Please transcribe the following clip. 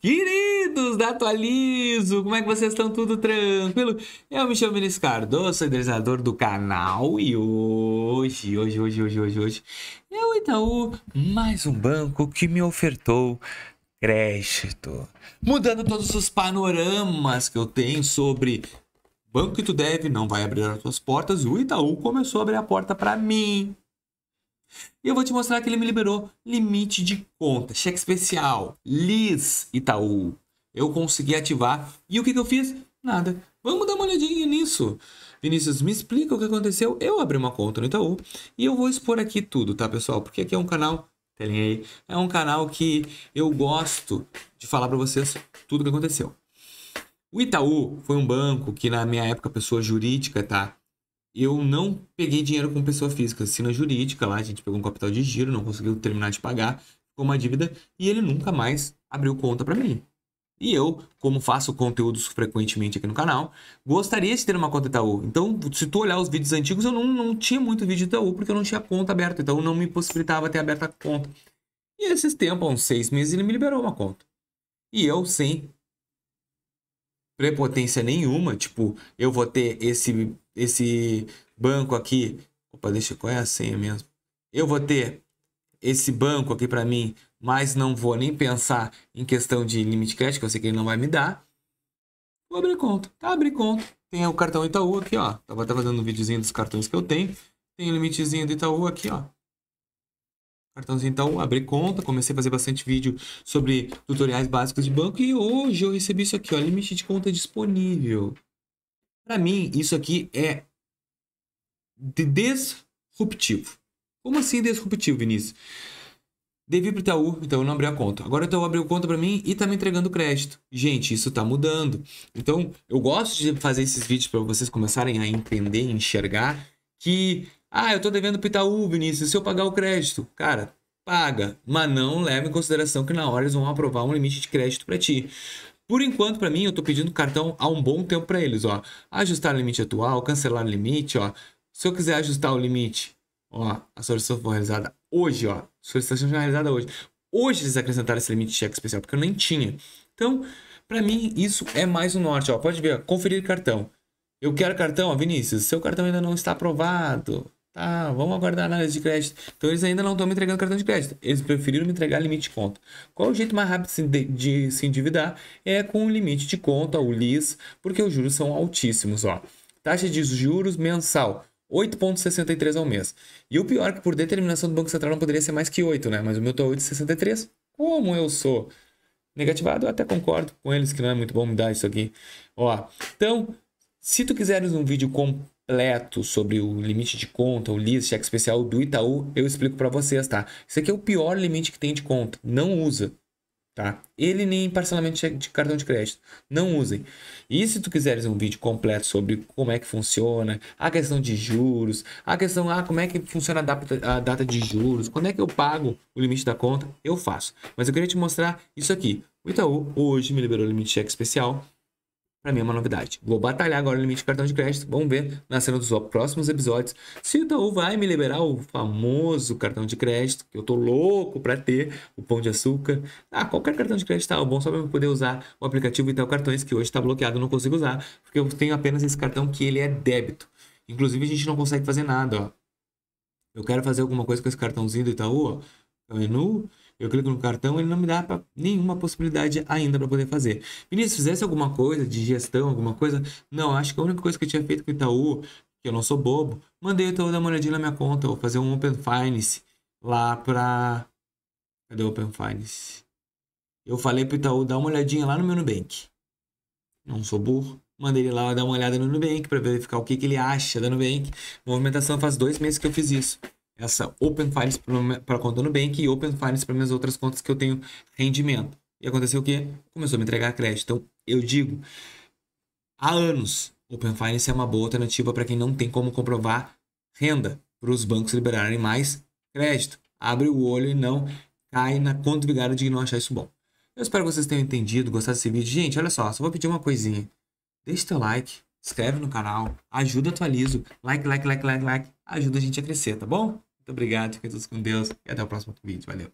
queridos da Atualizo! Como é que vocês estão? Tudo tranquilo? Eu me chamo Vinícius Cardoso, sou idealizador do canal e hoje, hoje, hoje, hoje, hoje, hoje, é o Itaú, mais um banco que me ofertou crédito. Mudando todos os panoramas que eu tenho sobre banco que tu deve não vai abrir as tuas portas, o Itaú começou a abrir a porta para mim. E eu vou te mostrar que ele me liberou limite de conta, cheque especial, LIS Itaú. Eu consegui ativar. E o que, que eu fiz? Nada. Vamos dar uma olhadinha nisso. Vinícius, me explica o que aconteceu. Eu abri uma conta no Itaú e eu vou expor aqui tudo, tá, pessoal? Porque aqui é um canal, aí, é um canal que eu gosto de falar para vocês tudo o que aconteceu. O Itaú foi um banco que na minha época pessoa jurídica, tá? eu não peguei dinheiro com pessoa física, assina jurídica lá, a gente pegou um capital de giro, não conseguiu terminar de pagar, ficou uma dívida e ele nunca mais abriu conta para mim. E eu, como faço conteúdos frequentemente aqui no canal, gostaria de ter uma conta Itaú. Então, se tu olhar os vídeos antigos, eu não, não tinha muito vídeo Itaú porque eu não tinha conta aberta, então não me possibilitava ter aberta a conta. E esses tempos, há uns seis meses, ele me liberou uma conta. E eu, sem prepotência nenhuma, tipo, eu vou ter esse esse banco aqui. Opa, deixa qual é a senha mesmo. Eu vou ter esse banco aqui para mim, mas não vou nem pensar em questão de limite crédito, que eu sei que ele não vai me dar. Vou abrir conta. Tá, abri conta. Tem o cartão Itaú aqui, ó. Tava até fazendo um videozinho dos cartões que eu tenho. Tem o limitezinho do Itaú aqui, ó. Cartãozinho Itaú, abri conta. Comecei a fazer bastante vídeo sobre tutoriais básicos de banco. E hoje eu recebi isso aqui, ó. Limite de conta disponível. Para mim, isso aqui é de disruptivo. Como assim disruptivo, Vinícius? Devi para o Itaú, então eu não abri a conta. Agora o Itaú abriu conta para mim e está me entregando crédito. Gente, isso está mudando. Então, eu gosto de fazer esses vídeos para vocês começarem a entender, enxergar que, ah, eu estou devendo para o Itaú, Vinícius, se eu pagar o crédito, cara, paga, mas não leva em consideração que na hora eles vão aprovar um limite de crédito para ti. Por enquanto, para mim, eu estou pedindo cartão há um bom tempo para eles, ó. Ajustar o limite atual, cancelar o limite, ó. Se eu quiser ajustar o limite, ó, a solicitação foi realizada hoje, ó. A solicitação já realizada hoje. Hoje eles acrescentaram esse limite de cheque especial, porque eu nem tinha. Então, para mim, isso é mais um norte, ó. Pode ver, ó, conferir cartão. Eu quero cartão, ó, Vinícius, seu cartão ainda não está aprovado. Ah, vamos aguardar a análise de crédito. Então eles ainda não estão me entregando cartão de crédito. Eles preferiram me entregar limite de conta. Qual é o jeito mais rápido de, se endividar? É com o limite de conta, o LIS, porque os juros são altíssimos. Ó. Taxa de juros mensal, 8,63 ao mês. E o pior é que por determinação do Banco Central não poderia ser mais que 8, né? Mas o meu está 8,63. Como eu sou negativado, eu até concordo com eles que não é muito bom me dar isso aqui. Ó, então, se tu quiseres um vídeo completo, completo sobre o limite de conta, o LIS, cheque especial do Itaú, eu explico para vocês, tá? Isso aqui é o pior limite que tem de conta. Não usa, tá? Ele nem parcelamento de cartão de crédito. Não usem. E se tu quiseres um vídeo completo sobre como é que funciona, a questão de juros, a questão, ah, como é que funciona a data, a data de juros, quando é que eu pago o limite da conta, eu faço. Mas eu queria te mostrar isso aqui. O Itaú hoje me liberou o limite de cheque especial para mim é uma novidade. Vou batalhar agora o limite de cartão de crédito. Vamos ver na cena dos próximos episódios se o Itaú vai me liberar o famoso cartão de crédito, que eu tô louco para ter, o Pão de Açúcar. Ah, qualquer cartão de crédito tá bom só para eu poder usar o aplicativo Itaú Cartões, que hoje está bloqueado, eu não consigo usar, porque eu tenho apenas esse cartão que ele é débito. Inclusive, a gente não consegue fazer nada, ó. Eu quero fazer alguma coisa com esse cartãozinho do Itaú, ó. Menu, tá eu clico no cartão, ele não me dá pra, nenhuma possibilidade ainda para poder fazer. Vinícius, fizesse alguma coisa de gestão, alguma coisa? Não, acho que a única coisa que eu tinha feito com o Itaú, que eu não sou bobo, mandei o Itaú dar uma olhadinha na minha conta, vou fazer um Open Finance lá pra. Cadê o Open Finance? Eu falei pro Itaú dar uma olhadinha lá no meu Nubank. Não sou burro. Mandei ele lá dar uma olhada no Nubank para verificar o que, que ele acha da Nubank. Movimentação faz dois meses que eu fiz isso essa Open Finance para a conta Nubank e Open Finance para minhas outras contas que eu tenho rendimento. E aconteceu o quê? Começou a me entregar crédito. Então, eu digo, há anos, Open Finance é uma boa alternativa para quem não tem como comprovar renda, para os bancos liberarem mais crédito. Abre o olho e não cai na conta de não achar isso bom. Eu espero que vocês tenham entendido, gostado desse vídeo. Gente, olha só, só vou pedir uma coisinha. Deixe teu like, inscreve no canal, ajuda, atualizo. Like, like, like, like, like, ajuda a gente a crescer, tá bom? Muito obrigado, fiquem todos com Deus e até o próximo vídeo. Valeu!